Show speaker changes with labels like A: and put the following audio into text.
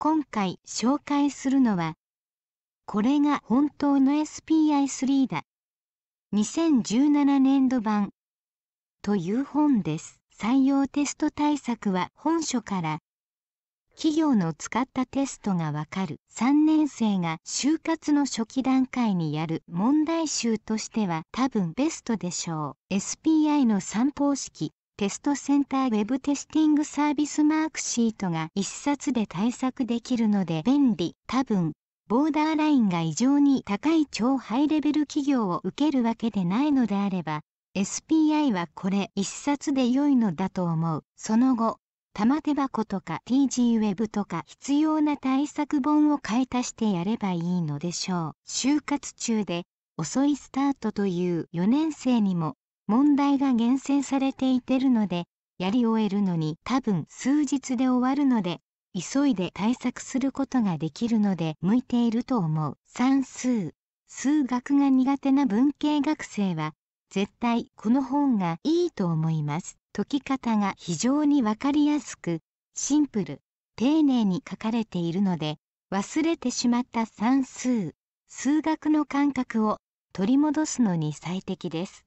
A: 今回紹介するのは
B: これが本当の SPI3 だ2017年度版という本です採用テスト対策は本書から企業の使ったテストがわかる3年生が就活の初期段階にやる問題集としては多分ベストでしょう SPI の三方式テストセンターウェブテスティングサービスマークシートが1冊で対策できるので便利。多分、ボーダーラインが異常に高い超ハイレベル企業を受けるわけでないのであれば、SPI はこれ1冊で良いのだと思う。その後、玉手箱とか t g ウェブとか必要な対策本を買い足してやればいいのでしょう。就活中で遅いスタートという4年生にも問題が厳選されていてるので、やり終えるのに多分数日で終わるので、急いで対策することができるので向いていると思う。算数。数学が苦手な文系学生は、絶対この本がいいと思います。解き方が非常にわかりやすく、シンプル、丁寧に書かれているので、忘れてしまった算数、数学の感覚を取り戻すのに最適です。